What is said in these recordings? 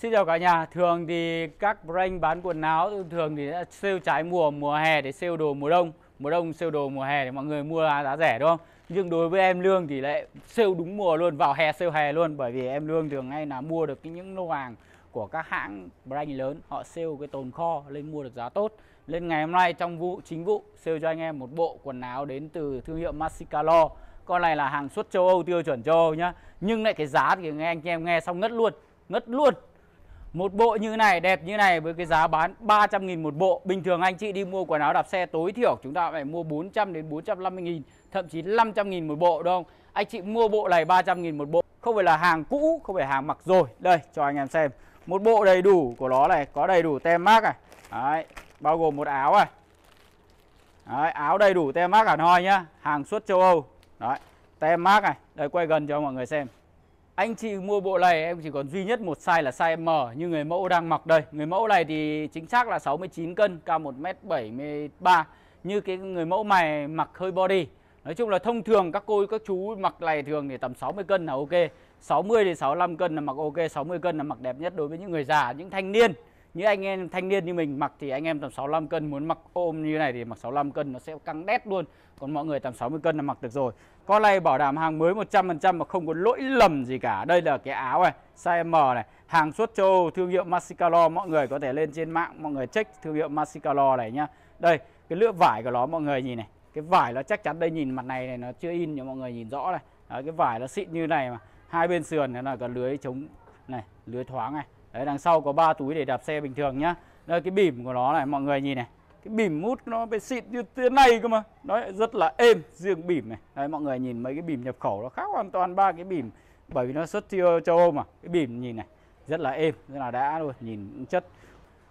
Xin chào cả nhà, thường thì các brand bán quần áo thường thì sale trái mùa mùa hè để sale đồ mùa đông Mùa đông sale đồ mùa hè để mọi người mua giá rẻ đúng không? Nhưng đối với em Lương thì lại sale đúng mùa luôn, vào hè sale hè luôn Bởi vì em Lương thường hay là mua được những lô hàng của các hãng brand lớn Họ sale cái tồn kho lên mua được giá tốt Lên ngày hôm nay trong vụ chính vụ sale cho anh em một bộ quần áo đến từ thương hiệu Massicalo Con này là hàng xuất châu Âu tiêu chuẩn châu Âu nhá Nhưng lại cái giá thì nghe anh em nghe xong ngất luôn Ngất luôn một bộ như này đẹp như này với cái giá bán 300 nghìn một bộ. Bình thường anh chị đi mua quần áo đạp xe tối thiểu chúng ta phải mua 400 đến 450 nghìn thậm chí 500 nghìn một bộ đúng không? Anh chị mua bộ này 300 nghìn một bộ. Không phải là hàng cũ, không phải hàng mặc rồi. Đây cho anh em xem. Một bộ đầy đủ của nó này, có đầy đủ tem mác này. Đấy, bao gồm một áo này. Đấy, áo đầy đủ tem mác cả hoi nhá, hàng xuất châu Âu. Đấy, tem mác này. Đây quay gần cho mọi người xem anh chị mua bộ này em chỉ còn duy nhất một size là size M như người mẫu đang mặc đây. Người mẫu này thì chính xác là 69 cân, cao 1m73 như cái người mẫu mày mặc hơi body. Nói chung là thông thường các cô các chú mặc này thường thì tầm 60 cân là ok. 60 đến 65 cân là mặc ok, 60 cân là mặc đẹp nhất đối với những người già, những thanh niên như anh em thanh niên như mình mặc thì anh em tầm 65 cân muốn mặc ôm như này thì mặc 65 cân nó sẽ căng đét luôn còn mọi người tầm 60 cân là mặc được rồi con này bảo đảm hàng mới 100% mà không có lỗi lầm gì cả đây là cái áo này size M này hàng xuất châu Âu thương hiệu Masicalo mọi người có thể lên trên mạng mọi người check thương hiệu Masicalo này nhá đây cái lựa vải của nó mọi người nhìn này cái vải nó chắc chắn đây nhìn mặt này này nó chưa in nhưng mọi người nhìn rõ này Đó, cái vải nó xịn như này mà hai bên sườn nó là cái lưới chống này lưới thoáng này đấy đằng sau có ba túi để đạp xe bình thường nhá đây cái bìm của nó này mọi người nhìn này cái bìm mút nó bị xịn như thế này cơ mà nó rất là êm riêng bìm này đấy mọi người nhìn mấy cái bìm nhập khẩu nó khác hoàn toàn ba cái bìm bởi vì nó xuất châu Âu mà cái bìm nhìn này rất là êm rất là đã luôn nhìn chất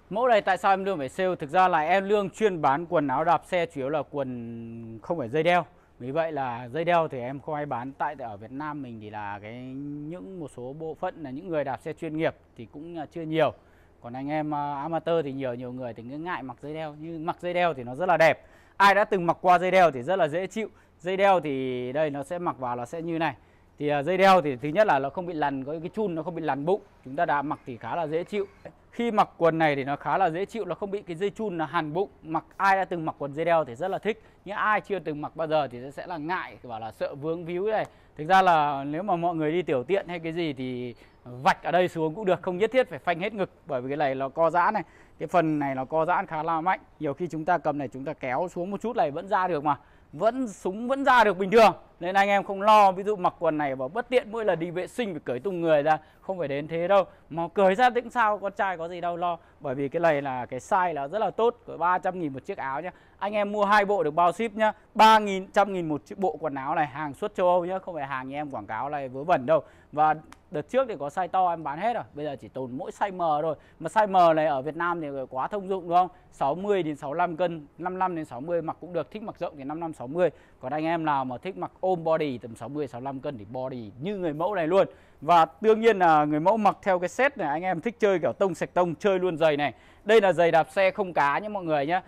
mẫu này tại sao em lương phải sale thực ra là em lương chuyên bán quần áo đạp xe chủ yếu là quần không phải dây đeo vì vậy là dây đeo thì em không ai bán tại tại ở Việt Nam mình thì là cái những một số bộ phận là những người đạp xe chuyên nghiệp thì cũng à, chưa nhiều còn anh em à, amateur thì nhiều nhiều người thì cứ ngại mặc dây đeo nhưng mặc dây đeo thì nó rất là đẹp ai đã từng mặc qua dây đeo thì rất là dễ chịu dây đeo thì đây nó sẽ mặc vào nó sẽ như này thì à, dây đeo thì thứ nhất là nó không bị lằn có cái chun nó không bị lằn bụng chúng ta đã mặc thì khá là dễ chịu khi mặc quần này thì nó khá là dễ chịu nó không bị cái dây chun là hàn bụng mặc ai đã từng mặc quần dây đeo thì rất là thích nhưng ai chưa từng mặc bao giờ thì sẽ là ngại bảo là sợ vướng víu này thực ra là nếu mà mọi người đi tiểu tiện hay cái gì thì vạch ở đây xuống cũng được không nhất thiết phải phanh hết ngực bởi vì cái này nó co giãn này cái phần này nó co giãn khá là mạnh nhiều khi chúng ta cầm này chúng ta kéo xuống một chút này vẫn ra được mà vẫn súng vẫn ra được bình thường nên anh em không lo ví dụ mặc quần này vào bất tiện mỗi lần đi vệ sinh phải cởi tung người ra không phải đến thế đâu mà cởi ra tính sao con trai có gì đâu lo bởi vì cái này là cái size là rất là tốt cỡ 300 nghìn một chiếc áo nhá anh em mua hai bộ được bao ship nhá 3 nghìn trăm nghìn một bộ quần áo này hàng xuất châu Âu nhá không phải hàng như em quảng cáo này vớ vẩn đâu và đợt trước thì có size to em bán hết rồi bây giờ chỉ tồn mỗi size M rồi mà size M này ở Việt Nam thì quá thông dụng đúng không 60 đến 65 cân 55 đến 60 mặc cũng được thích mặc rộng thì 55 60 còn anh em nào mà thích mặc ô ôm body tầm 60 65 cân thì body như người mẫu này luôn. Và đương nhiên là người mẫu mặc theo cái set này anh em thích chơi kiểu tông sạch tông chơi luôn giày này. Đây là giày đạp xe không cá nhé mọi người nhé.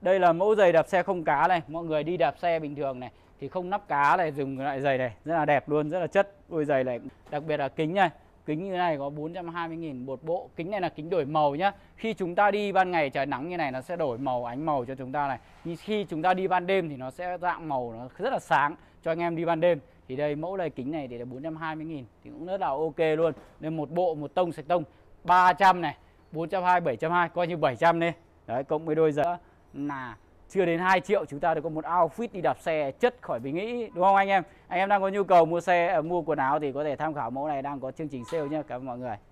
Đây là mẫu giày đạp xe không cá này, mọi người đi đạp xe bình thường này thì không nắp cá này dùng loại giày này rất là đẹp luôn, rất là chất. Đôi giày này đặc biệt là kính này kính như này có 420.000 một bộ kính này là kính đổi màu nhá khi chúng ta đi ban ngày trời nắng như này nó sẽ đổi màu ánh màu cho chúng ta này nhưng khi chúng ta đi ban đêm thì nó sẽ dạng màu nó rất là sáng cho anh em đi ban đêm thì đây mẫu này kính này thì là 420.000 thì cũng rất là ok luôn nên một bộ một tông sạch tông 300 này 420 720 coi như 700 đi đấy cộng với đôi giấy là chưa đến 2 triệu chúng ta được có một outfit đi đạp xe chất khỏi bình nghĩ đúng không anh em anh em đang có nhu cầu mua xe ờ, mua quần áo thì có thể tham khảo mẫu này đang có chương trình sale nhé cảm ơn mọi người